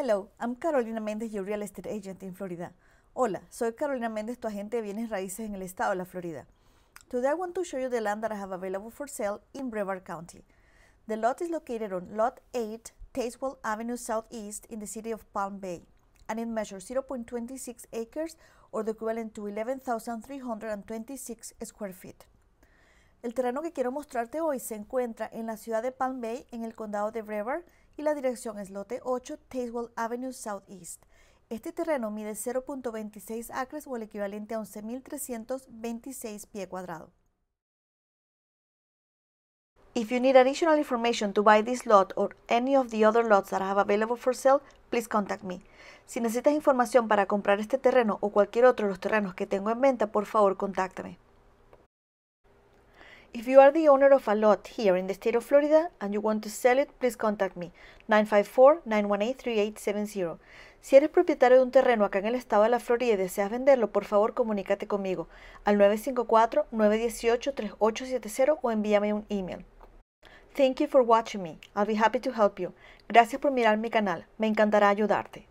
Hello, I'm Carolina Méndez, your real estate agent in Florida. Hola, soy Carolina Méndez, tu agente de bienes raíces en el estado de la Florida. Today I want to show you the land that I have available for sale in Brevard County. The lot is located on Lot 8, Tazewell Avenue Southeast in the city of Palm Bay, and it measures 0.26 acres or the equivalent to 11,326 square feet. El terreno que quiero mostrarte hoy se encuentra en la ciudad de Palm Bay, en el condado de Brevard, y la dirección es lote 8, Tazewell Avenue Southeast. Este terreno mide 0.26 acres o el equivalente a 11.326 pie cuadrado. If you need additional information to buy this lot or any of the other lots that I have available for sale, please contact me. Si necesitas información para comprar este terreno o cualquier otro de los terrenos que tengo en venta, por favor contáctame. If you are the owner of a lot here in the state of Florida and you want to sell it, please contact me. 954-918-3870. Si eres propietario de un terreno acá en el estado de la Florida y deseas venderlo, por favor comunícate conmigo al 954-918-3870 o envíame un email. Thank you for watching me. I'll be happy to help you. Gracias por mirar mi canal. Me encantará ayudarte.